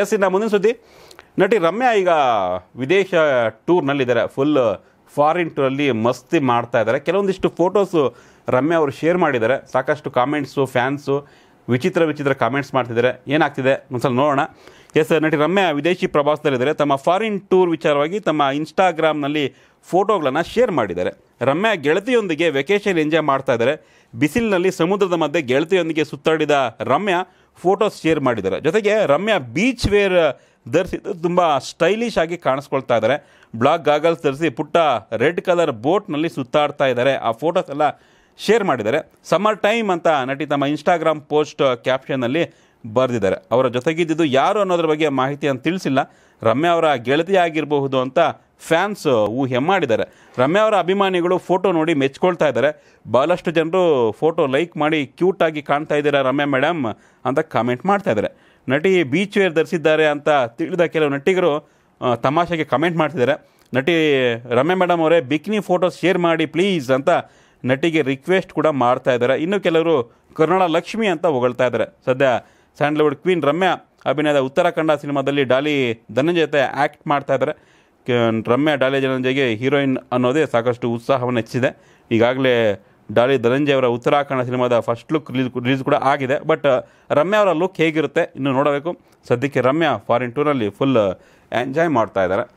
S ಇನ್ನು ಮುಂದಿನ ಸುದ್ದಿ ನಟಿ ರಮ್ಯಾ ಈಗ ವಿದೇಶ ಟೂರ್ನಲ್ಲಿದ್ದಾರೆ ಫುಲ್ ಫಾರಿನ್ ಟೂರಲ್ಲಿ ಮಸ್ತಿ ಮಾಡ್ತಾ ಇದ್ದಾರೆ ಕೆಲವೊಂದಿಷ್ಟು ಫೋಟೋಸು ರಮ್ಯಾ ಅವರು ಶೇರ್ ಮಾಡಿದ್ದಾರೆ ಸಾಕಷ್ಟು ಕಾಮೆಂಟ್ಸು ಫ್ಯಾನ್ಸು ವಿಚಿತ್ರ ವಿಚಿತ್ರ ಕಾಮೆಂಟ್ಸ್ ಮಾಡ್ತಿದ್ದಾರೆ ಏನಾಗ್ತಿದೆ ಒಂದ್ಸಲ ನೋಡೋಣ ಎಸ್ ನಟಿ ರಮ್ಯಾ ವಿದೇಶಿ ಪ್ರವಾಸದಲ್ಲಿದ್ದಾರೆ ತಮ್ಮ ಫಾರಿನ್ ಟೂರ್ ವಿಚಾರವಾಗಿ ತಮ್ಮ ಇನ್ಸ್ಟಾಗ್ರಾಮ್ನಲ್ಲಿ ಫೋಟೋಗಳನ್ನು ಶೇರ್ ಮಾಡಿದ್ದಾರೆ ರಮ್ಯಾ ಗೆಳತಿಯೊಂದಿಗೆ ವೆಕೇಷನ್ ಎಂಜಾಯ್ ಮಾಡ್ತಾ ಇದ್ದಾರೆ ಬಿಸಿಲಿನಲ್ಲಿ ಸಮುದ್ರದ ಮಧ್ಯೆ ಗೆಳತಿಯೊಂದಿಗೆ ಸುತ್ತಾಡಿದ ರಮ್ಯಾ ಫೋಟೋಸ್ ಶೇರ್ ಮಾಡಿದ್ದಾರೆ ಜೊತೆಗೆ ರಮ್ಯಾ ಬೀಚ್ ವೇರ್ ಧರಿಸಿದ್ದು ತುಂಬ ಸ್ಟೈಲಿಶ್ ಆಗಿ ಕಾಣಿಸ್ಕೊಳ್ತಾ ಇದ್ದಾರೆ ಬ್ಲಾಕ್ ಗಾಗಲ್ಸ್ ಧರಿಸಿ ಪುಟ್ಟ ರೆಡ್ ಕಲರ್ ಬೋಟ್ನಲ್ಲಿ ಸುತ್ತಾಡ್ತಾ ಇದ್ದಾರೆ ಆ ಫೋಟೋಸ್ ಎಲ್ಲ ಶೇರ್ ಮಾಡಿದ್ದಾರೆ ಸಮ್ಮರ್ ಟೈಮ್ ಅಂತ ನಟಿ ತಮ್ಮ ಇನ್ಸ್ಟಾಗ್ರಾಮ್ ಪೋಸ್ಟ್ ಕ್ಯಾಪ್ಷನ್ನಲ್ಲಿ ಬರೆದಿದ್ದಾರೆ ಅವರ ಜೊತೆಗಿದ್ದು ಯಾರು ಅನ್ನೋದ್ರ ಬಗ್ಗೆ ಮಾಹಿತಿಯನ್ನು ತಿಳಿಸಿಲ್ಲ ರಮ್ಯಾ ಅವರ ಗೆಳತಿ ಆಗಿರಬಹುದು ಅಂತ ಫ್ಯಾನ್ಸ್ uh, ಊಹೆ ಮಾಡಿದ್ದಾರೆ ರಮ್ಯಾ ಅವರ ಅಭಿಮಾನಿಗಳು ಫೋಟೋ ನೋಡಿ ಮೆಚ್ಕೊಳ್ತಾ ಇದ್ದಾರೆ ಭಾಳಷ್ಟು ಜನರು ಫೋಟೋ ಲೈಕ್ ಮಾಡಿ ಕ್ಯೂಟಾಗಿ ಕಾಣ್ತಾ ಇದ್ದೀರಾ ರಮ್ಯಾ ಮೇಡಮ್ ಅಂತ ಕಾಮೆಂಟ್ ಮಾಡ್ತಾ ಇದ್ದಾರೆ ನಟಿ ಬೀಚ್ ವೇರ್ ಧರಿಸಿದ್ದಾರೆ ಅಂತ ತಿಳಿದ ಕೆಲವು ನಟಿಗರು ತಮಾಷೆಗೆ ಕಮೆಂಟ್ ಮಾಡ್ತಿದ್ದಾರೆ ನಟಿ ರಮ್ಯಾ ಮೇಡಮ್ ಅವರೇ ಬಿಕ್ನಿ ಫೋಟೋ ಶೇರ್ ಮಾಡಿ ಪ್ಲೀಸ್ ಅಂತ ನಟಿಗೆ ರಿಕ್ವೆಸ್ಟ್ ಕೂಡ ಮಾಡ್ತಾ ಇದ್ದಾರೆ ಇನ್ನು ಕೆಲವರು ಕರುಣಾ ಲಕ್ಷ್ಮಿ ಅಂತ ಹೊಗಳ್ತಾ ಇದ್ದಾರೆ ಸದ್ಯ ಸ್ಯಾಂಡಲ್ವುಡ್ ಕ್ವೀನ್ ರಮ್ಯಾ ಅಭಿನಯದ ಉತ್ತರಾಖಂಡ ಸಿನಿಮಾದಲ್ಲಿ ಡಾಲಿ ಧನಂಜಯತೆ ಆ್ಯಕ್ಟ್ ಮಾಡ್ತಾ ಇದ್ದಾರೆ ರಮ್ಯಾ ಡಾಲಿ ಧನಂಜಯ್ಗೆ ಹೀರೋಯಿನ್ ಅನ್ನೋದೇ ಸಾಕಷ್ಟು ಉತ್ಸಾಹವನ್ನು ಹೆಚ್ಚಿದೆ ಈಗಾಗಲೇ ಡಾಲಿ ಧನಂಜಯ ಅವರ ಉತ್ತರಾಖಂಡ ಸಿನಿಮಾದ ಫಸ್ಟ್ ಲುಕ್ ರಿಲೀಸ್ ರಿಲೀಸ್ ಕೂಡ ಆಗಿದೆ ಬಟ್ ರಮ್ಯಾ ಅವರ ಲುಕ್ ಹೇಗಿರುತ್ತೆ ಇನ್ನು ನೋಡಬೇಕು ಸದ್ಯಕ್ಕೆ ರಮ್ಯಾ ಫಾರಿನ್ ಟೂರಲ್ಲಿ ಫುಲ್ ಎಂಜಾಯ್ ಮಾಡ್ತಾ ಇದ್ದಾರೆ